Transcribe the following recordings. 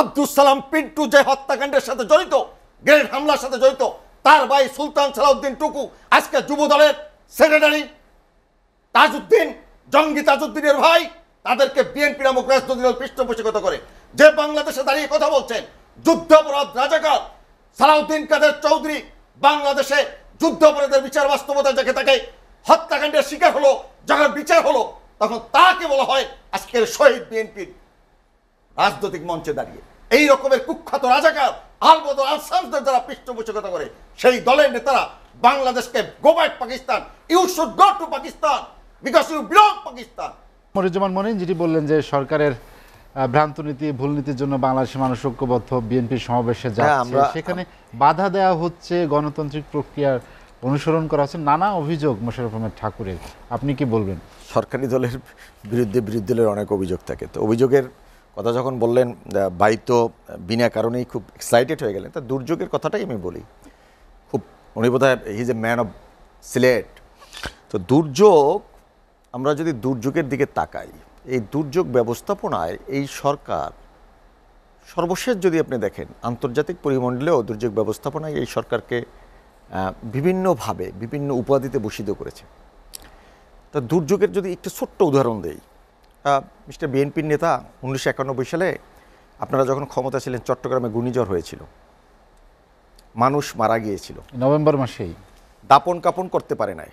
আব্দুল সালাম পিন্টু যে হত্যাকাণ্ডের সাথে জড়িত গ্রেনেড হামলার সাথে জড়িত তার ভাই সুলতান সালাউদ্দিন টুকু আজকে যুব দলের সেক্রেটারি তাজউদ্দিন জঙ্গি তাজউদ্দিনের ভাই তাদেরকে বিএনপি নামক রাজনৈতিক দল পৃষ্ঠপোষকত করে যে বাংলাদেশে দাঁড়িয়ে কথা বলছেন যুদ্ধাপরাধ রাজাকার সালাউদ্দিন কাদের চৌধুরী বাংলাদেশে যুদ্ধাপরাধের বিচার বাস্তবতা দেখে তাকে হত্যাকাণ্ডের শিকার হলো যখন বিচার হলো তখন তাকে বলা হয় আজকের শহীদ বিএনপির রাজনৈতিক মঞ্চে দাঁড়িয়ে এই রকমের কুখ্যাত রাজাকার আলবদ আসামদের যারা পৃষ্ঠপোষকতা করে সেই দলের নেতারা বাংলাদেশকে go back Pakistan you should go to Pakistan because you belong Pakistan মরিজমান মনিন যেটি বললেন যে সরকারের ভ্রান্ত নীতি ভুল নীতির জন্য বাংলাদেশ মানুষ ঐক্যবদ্ধ বিএনপির সমাবেশে হ্যাঁ, যাচ্ছে সেখানে বাধা দেওয়া হচ্ছে গণতান্ত্রিক প্রক্রিয়ার অনুসরণ করা হচ্ছে নানা অভিযোগ মোশারফ আহমেদ ঠাকুরের আপনি কি বলবেন সরকারি দলের বিরুদ্ধে বিরোধী দলের অনেক অভিযোগ থাকে তো অভিযোগের কথা যখন বললেন ভাই তো বিনা কারণেই খুব এক্সাইটেড হয়ে গেলেন তা দুর্যোগের কথাটাই আমি বলি খুব উনি বোধ হয় is a man of Sylhet তো দুর্যোগ আমরা যদি দুর্যোগের দিকে তাকাই এই দুর্যোগ ব্যবস্থাপনায় এই সরকার সর্বশেষ যদি আপনি দেখেন আন্তর্জাতিক পরিমণ্ডলেও দুর্যোগ ব্যবস্থাপনায় এই সরকারকে বিভিন্নভাবে বিভিন্ন উপাধিতে বসিত করেছে তা দুর্যোগের যদি একটু ছোট্ট উদাহরণ দেই মিস্টার বিএনপির নেতা উনিশশো সালে আপনারা যখন ক্ষমতা ছিলেন চট্টগ্রামে ঘূর্ণিঝড় হয়েছিল মানুষ মারা গিয়েছিল নভেম্বর মাসেই দাপন কাপন করতে পারে নাই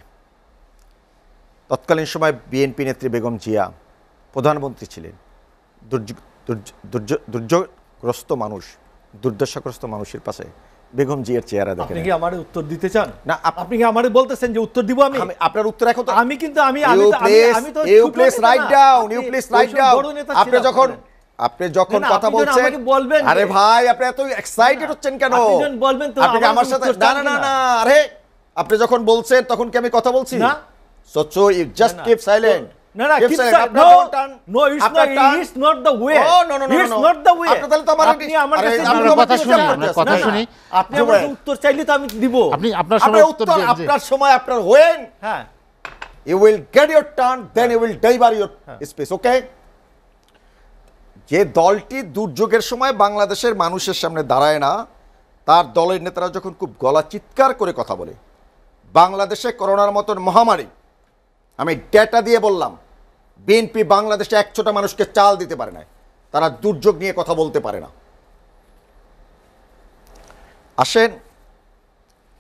তৎকালীন সময় বিএনপি নেত্রী বেগম জিয়া প্রধানমন্ত্রী ছিলেন দুর্যোগ দুর্যোগ্রস্ত মানুষ দুর্দশাগ্রস্ত মানুষের পাশে বেগম জিয়ার চেহারা দেখেন আপনি কি আমারে উত্তর দিতে চান না আপনি কি আমারে বলতেছেন যে উত্তর দিব আমি আপনার উত্তর এখন তো আমি কিন্তু আমি আমি আমি তো you place right down you place right down আপনি যখন আপনি যখন কথা বলছেন আরে ভাই আপনি এত এক্সাইটেড হচ্ছেন কেন আপনি বলবেন তো আপনি আমার সাথে না না না আরে আপনি যখন বলছেন তখন কি আমি কথা বলছি না so you just keep silent যে দলটি দুর্যোগের সময় বাংলাদেশের মানুষের সামনে দাঁড়ায় না তার দলের নেতারা যখন খুব গলা চিৎকার করে কথা বলে বাংলাদেশে করোনার মতন মহামারী আমি ডেটা দিয়ে বললাম বিএনপি বাংলাদেশে একশোটা মানুষকে চাল দিতে পারে না তারা দুর্যোগ নিয়ে কথা বলতে পারে না আসেন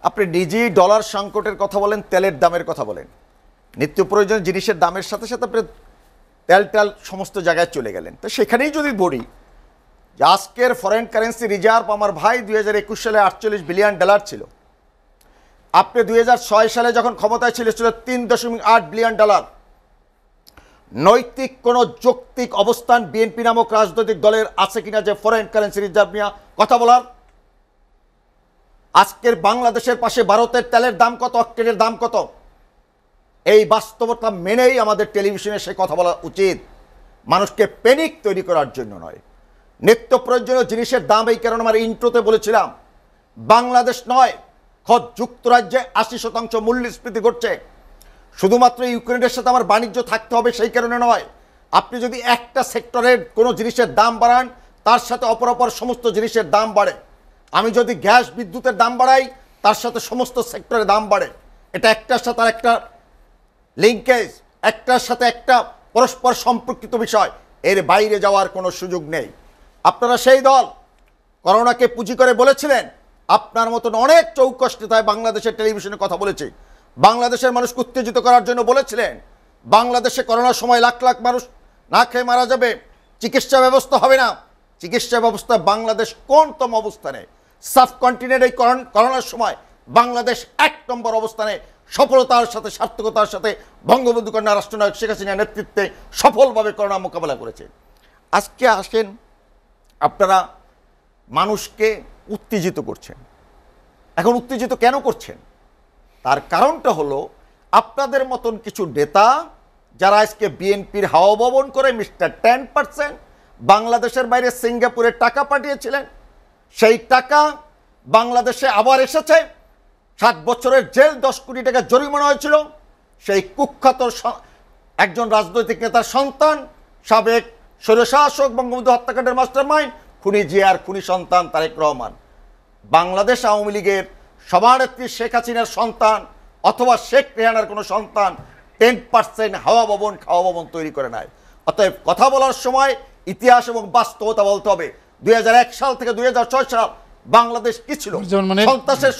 আপনি নিজেই ডলার সংকটের কথা বলেন তেলের দামের কথা বলেন নিত্য প্রয়োজনীয় জিনিসের দামের সাথে সাথে আপনি তেল টেল সমস্ত জায়গায় চলে গেলেন তো সেখানেই যদি বলি যে আজকের ফরেন কারেন্সি রিজার্ভ আমার ভাই দুই সালে আটচল্লিশ বিলিয়ন ডলার ছিল আপনি দুই সালে যখন ক্ষমতায় ছিল ছিল তিন দশমিক আট বিলিয়ন ডলার নৈতিক কোন যৌক্তিক অবস্থান বিএনপি নামক রাজনৈতিক দলের আছে কিনা যে ফরেন কারেন্সি রিজার্ভ নিয়ে কথা বলার আজকের বাংলাদেশের পাশে ভারতের তেলের দাম কত অক্টেনের দাম কত এই বাস্তবতা মেনেই আমাদের টেলিভিশনে সে কথা বলা উচিত মানুষকে প্যানিক তৈরি করার জন্য নয় নিত্য প্রয়োজনীয় জিনিসের দাম এই কারণ আমার ইন্ট্রোতে বলেছিলাম বাংলাদেশ নয় খদ যুক্তরাজ্যে আশি শতাংশ মূল্যস্ফীতি ঘটছে শুধুমাত্র ইউক্রেনের সাথে আমার বাণিজ্য থাকতে হবে সেই কারণে নয় আপনি যদি একটা সেক্টরের কোনো জিনিসের দাম বাড়ান তার সাথে অপর অপর সমস্ত জিনিসের দাম বাড়ে আমি যদি গ্যাস বিদ্যুতের দাম বাড়াই তার সাথে সমস্ত সেক্টরে দাম বাড়ে এটা একটার সাথে আর একটা লিঙ্কেজ একটার সাথে একটা পরস্পর সম্পর্কিত বিষয় এর বাইরে যাওয়ার কোনো সুযোগ নেই আপনারা সেই দল করোনাকে পুঁজি করে বলেছিলেন আপনার মতন অনেক চৌকস নেতায় বাংলাদেশের টেলিভিশনে কথা বলেছে বাংলাদেশের মানুষকে উত্তেজিত করার জন্য বলেছিলেন বাংলাদেশে করোনার সময় লাখ লাখ মানুষ না খেয়ে মারা যাবে চিকিৎসা ব্যবস্থা হবে না চিকিৎসা ব্যবস্থা বাংলাদেশ কোনতম অবস্থানে সাব কন্টিনেন্ট এই করোনার সময় বাংলাদেশ এক নম্বর অবস্থানে সফলতার সাথে সার্থকতার সাথে বঙ্গবন্ধু কন্যা রাষ্ট্রনায়ক শেখ হাসিনার নেতৃত্বে সফলভাবে করোনা মোকাবেলা করেছে আজকে আসেন আপনারা মানুষকে উত্তেজিত করছেন এখন উত্তেজিত কেন করছেন তার কারণটা হলো আপনাদের মতন কিছু নেতা যারা আজকে বিএনপির হাওয়া ভবন করে মিস্টার টেন পার্সেন্ট বাংলাদেশের বাইরে সিঙ্গাপুরে টাকা পাঠিয়েছিলেন সেই টাকা বাংলাদেশে আবার এসেছে সাত বছরের জেল দশ কোটি টাকা জরিমানা হয়েছিল সেই কুখ্যাত একজন রাজনৈতিক নেতার সন্তান সাবেক স্বৈরশাসক বঙ্গবন্ধু হত্যাকাণ্ডের মাস্টার মাইন্ড খুনি জিয়ার খুনি সন্তান তারেক রহমান বাংলাদেশ আওয়ামী লীগের সভানেত্রী শেখ হাসিনার সন্তান অথবা শেখ রেহানার কোনো সন্তান টেন পার্সেন্ট হাওয়া ভবন খাওয়া ভবন তৈরি করে নেয় অতএব কথা বলার সময় ইতিহাস এবং বাস্তবতা বলতে হবে দুই সাল থেকে দুই সাল বাংলাদেশ কি ছিল মানে সন্ত্রাসের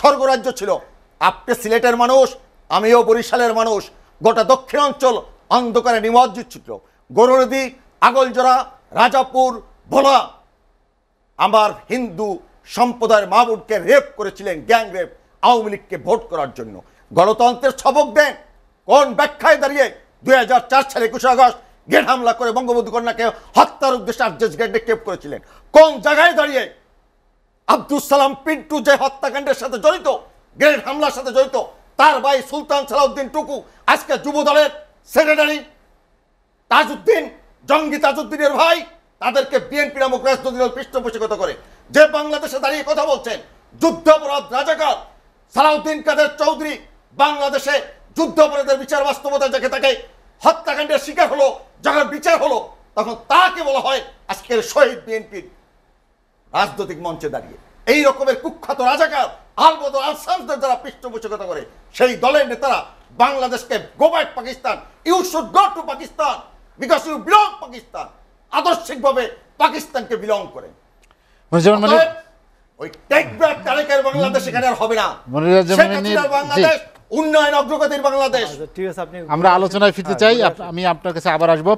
স্বর্গরাজ্য ছিল আপনি সিলেটের মানুষ আমিও বরিশালের মানুষ গোটা দক্ষিণাঞ্চল অন্ধকারে নিমজ্জিত ছিল গরুরদি আগলজোড়া রাজাপুর ভোলা আমার হিন্দু সম্প্রদায়ের মাহবুবকে রেপ করেছিলেন গ্যাং রেপ আওয়ামী লীগকে ভোট করার জন্য গণতন্ত্রের ছবক দেন কোন ব্যাখ্যায় দাঁড়িয়ে দুই হাজার সালে একুশে আগস্ট গেট হামলা করে বঙ্গবন্ধু কন্যাকে হত্যার উদ্দেশ্যে আর্জেস গেটে কেপ করেছিলেন কোন জায়গায় দাঁড়িয়ে আব্দুল সালাম পিন্টু যে হত্যাকাণ্ডের সাথে জড়িত গ্রেট হামলার সাথে জড়িত তার ভাই সুলতান সালাউদ্দিন টুকু আজকে যুব দলের সেক্রেটারি তাজউদ্দিন জঙ্গি তাজউদ্দিনের ভাই তাদেরকে বিএনপি নামক রাজনৈতিক দল পৃষ্ঠপোষকতা করে যে বাংলাদেশে দাঁড়িয়ে কথা বলছেন যুদ্ধাপরাধ রাজাকার সালাউদ্দিন কাদের চৌধুরী বাংলাদেশে যুদ্ধাপরাধের বিচার বাস্তবতা দেখে তাকে হত্যাকাণ্ডের শিকার হলো যখন বিচার হলো তখন তাকে বলা হয় আজকের শহীদ বিএনপির রাজনৈতিক মঞ্চে দাঁড়িয়ে এই রকমের কুখ্যাত রাজাকার আলবদ আনসারদের যারা পৃষ্ঠপোষকতা করে সেই দলের নেতারা বাংলাদেশকে go back Pakistan you should go to Pakistan because you belong Pakistan আদর্শিকভাবে পাকিস্তানকে বিলং করেন মানে যেমন মানে বাংলাদেশ এখানে আর হবে না মানে মানে- উন্নয়ন অগ্রগতির বাংলাদেশ আচ্ছা, ঠিক আছে আমরা আলোচনায় ফিরতে চাই আমি আপনার কাছে আবার আসবো